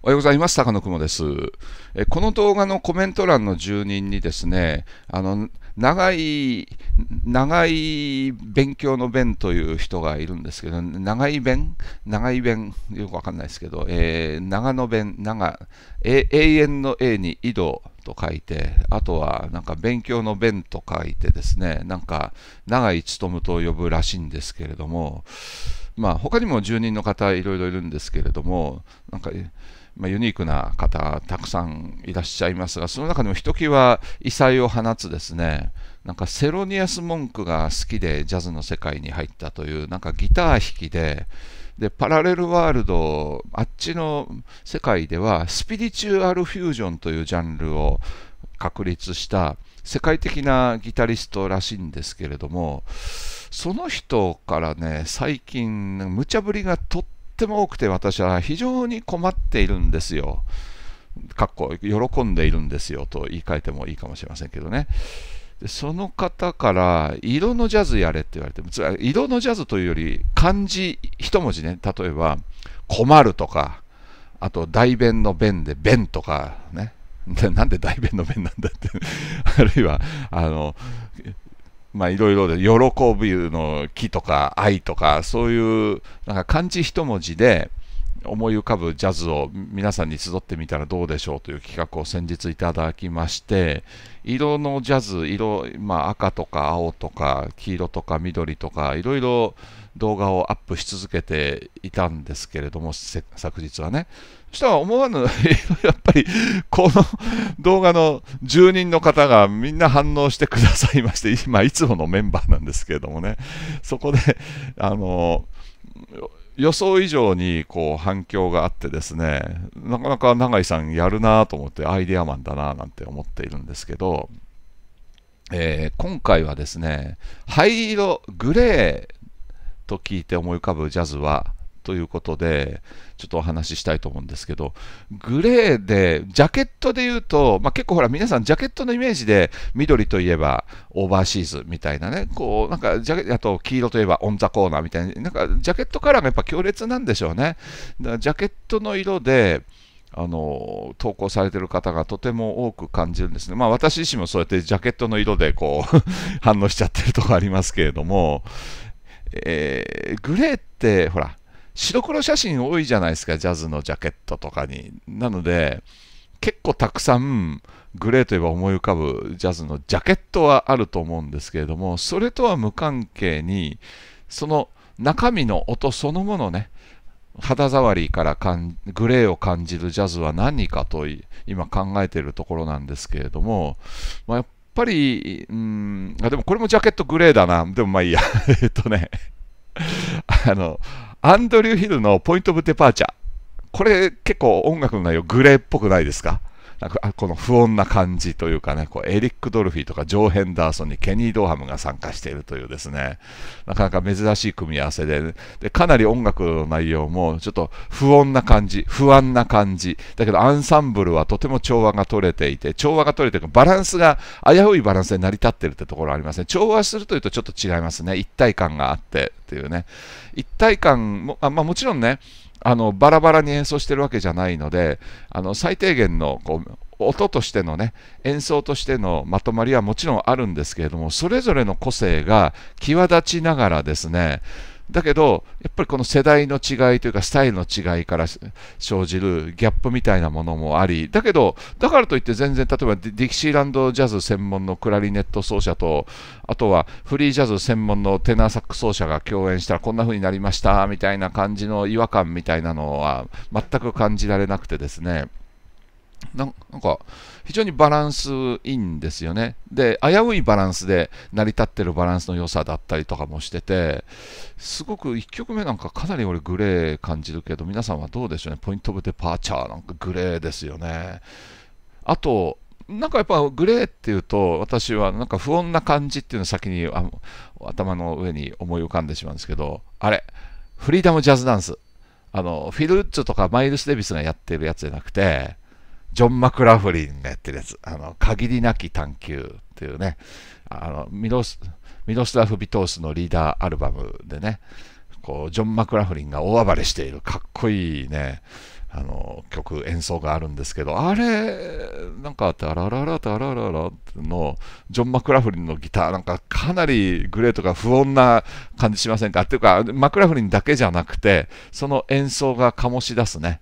おはようございます。高野雲です。えこの動画のコメント欄の住人にですね、あの、長い、長い勉強の弁という人がいるんですけど、長い弁長い弁よくわかんないですけど、えー、長野弁、長、永遠の A に井戸と書いて、あとはなんか勉強の弁と書いてですね、なんか長い努と呼ぶらしいんですけれども、まあ、他にも住人の方いろいろいるんですけれどもなんか、まあ、ユニークな方たくさんいらっしゃいますがその中でもひときわ異彩を放つですねなんかセロニアス・モンクが好きでジャズの世界に入ったというなんかギター弾きででパラレルワールドあっちの世界ではスピリチュアル・フュージョンというジャンルを確立した世界的なギタリストらしいんですけれどもその人からね最近無茶ぶりがとっても多くて私は非常に困っているんですよ。かっこ喜んでいるんですよと言い換えてもいいかもしれませんけどね。でその方から色のジャズやれって言われてつまり色のジャズというより漢字一文字ね例えば困るとかあと代弁の弁で弁とかね なんで大便の便なんだって あるいはあのまあいろいろで喜びの木とか愛とかそういうなんか漢字一文字で思い浮かぶジャズを皆さんに集ってみたらどうでしょうという企画を先日いただきまして色のジャズ色、まあ、赤とか青とか黄色とか緑とかいろいろ動画をアップし続けていたんですけれども昨日はねそしたら思わぬ やっぱりこの動画の住人の方がみんな反応してくださいまして今いつものメンバーなんですけれどもねそこであの予想以上にこう反響があってですね、なかなか永井さんやるなと思ってアイデアマンだななんて思っているんですけど、えー、今回はですね、灰色、グレーと聞いて思い浮かぶジャズは、ということで、ちょっとお話ししたいと思うんですけど、グレーで、ジャケットで言うと、まあ、結構ほら、皆さん、ジャケットのイメージで、緑といえばオーバーシーズみたいなね、こう、なんかジャケ、あと黄色といえばオンザコーナーみたいな、なんか、ジャケットカラーがやっぱ強烈なんでしょうね。だからジャケットの色で、あの投稿されてる方がとても多く感じるんですね。まあ私自身もそうやってジャケットの色でこう 反応しちゃってるとこありますけれども、えー、グレーってほら白黒写真多いじゃないですか、ジャズのジャケットとかに。なので、結構たくさんグレーといえば思い浮かぶジャズのジャケットはあると思うんですけれども、それとは無関係に、その中身の音そのものね、肌触りからグレーを感じるジャズは何かと今考えているところなんですけれども、まあ、やっぱり、うん、あでもこれもジャケットグレーだな、でもまあいいや、えっとね、あの、アンドリュー・ヒルのポイント・オブ・デパーチャー。これ結構音楽の内容グレーっぽくないですかなんかこの不穏な感じというかね、こうエリック・ドルフィーとかジョー・ヘンダーソンにケニー・ドーハムが参加しているというですね、なかなか珍しい組み合わせで、でかなり音楽の内容もちょっと不穏な感じ、不安な感じ、だけどアンサンブルはとても調和が取れていて、調和が取れてるバランスが危ういバランスで成り立っているってところありますね。調和するというとちょっと違いますね。一体感があってっていうね。一体感も、あまあ、もちろんね、あのバラバラに演奏してるわけじゃないのであの最低限のこう音としてのね演奏としてのまとまりはもちろんあるんですけれどもそれぞれの個性が際立ちながらですねだけど、やっぱりこの世代の違いというか、スタイルの違いから生じるギャップみたいなものもあり、だけど、だからといって全然、例えばディキシーランドジャズ専門のクラリネット奏者と、あとはフリージャズ専門のテナーサック奏者が共演したらこんな風になりましたみたいな感じの違和感みたいなのは全く感じられなくてですね。なんか非常にバランスいいんですよね。で、危ういバランスで成り立ってるバランスの良さだったりとかもしてて、すごく1曲目なんかかなり俺グレー感じるけど、皆さんはどうでしょうね。ポイント・オブ・デパーチャーなんかグレーですよね。あと、なんかやっぱグレーっていうと、私はなんか不穏な感じっていうのを先にあ頭の上に思い浮かんでしまうんですけど、あれ、フリーダム・ジャズ・ダンス。あの、フィル・ウッズとかマイルス・デビスがやってるやつじゃなくて、ジョン・マクラフリンがやってるやつ、あの、限りなき探求っていうね、あの、ミロス、ミロスラフ・ビトースのリーダーアルバムでね、こう、ジョン・マクラフリンが大暴れしている、かっこいいね、あの、曲、演奏があるんですけど、あれ、なんか、タラララタラララの、ジョン・マクラフリンのギター、なんか、かなりグレートが不穏な感じしませんかっていうか、マクラフリンだけじゃなくて、その演奏が醸し出すね、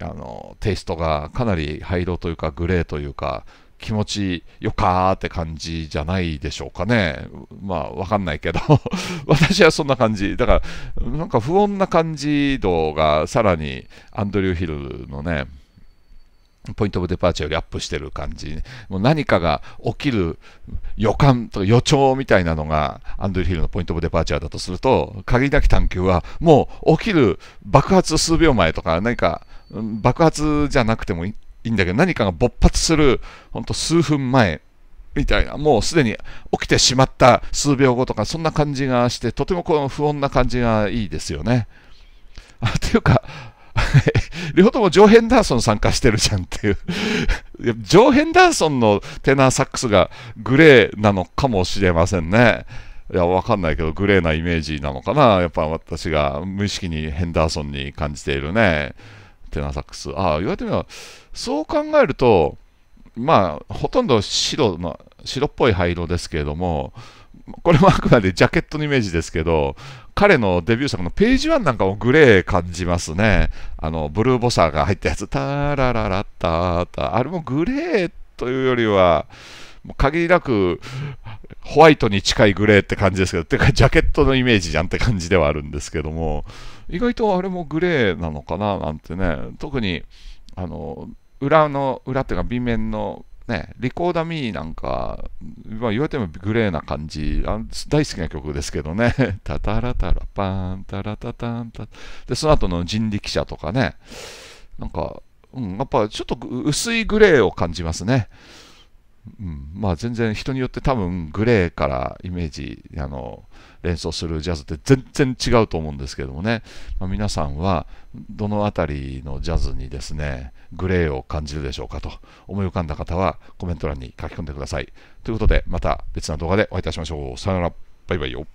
あのテイストがかなり灰色というかグレーというか気持ちよかーって感じじゃないでしょうかね。まあ、わかんないけど 私はそんな感じ。だから、なんか不穏な感じ度がさらにアンドリュー・ヒルのね、ポイント・オブ・デパーチャーよりアップしてる感じ、もう何かが起きる予感とか予兆みたいなのがアンドリュー・ヒルのポイント・オブ・デパーチャーだとすると、限りなき探求はもう起きる爆発数秒前とか何か爆発じゃなくてもいいんだけど、何かが勃発する、ほんと数分前みたいな、もうすでに起きてしまった数秒後とか、そんな感じがして、とてもこの不穏な感じがいいですよね。あっいうか、両方ともジョー・ヘンダーソン参加してるじゃんっていういや。ジョー・ヘンダーソンのテナーサックスがグレーなのかもしれませんね。いや、わかんないけど、グレーなイメージなのかな。やっぱ私が無意識にヘンダーソンに感じているね。テナサックス。ああ、言われてみれば、そう考えると、まあ、ほとんど白の、白っぽい灰色ですけれども、これもあくまでジャケットのイメージですけど、彼のデビュー作のページ1なんかもグレー感じますね。あの、ブルーボサーが入ったやつ、タラララッタタ、あれもグレーというよりは、限りなくホワイトに近いグレーって感じですけど、てかジャケットのイメージじゃんって感じではあるんですけども、意外とあれもグレーなのかななんてね、特に、あの、裏の、裏っていうか、B 面の、ね、リコーダーミーなんか、まあ、言われてもグレーな感じ、あ大好きな曲ですけどね、タタラタラパーン、タラタタンタ、で、その後の人力車とかね、なんか、うん、やっぱちょっと薄いグレーを感じますね。うん、まあ全然人によって多分グレーからイメージあの連想するジャズって全然違うと思うんですけどもね、まあ、皆さんはどの辺りのジャズにですねグレーを感じるでしょうかと思い浮かんだ方はコメント欄に書き込んでくださいということでまた別な動画でお会いいたしましょうさよならバイバイよ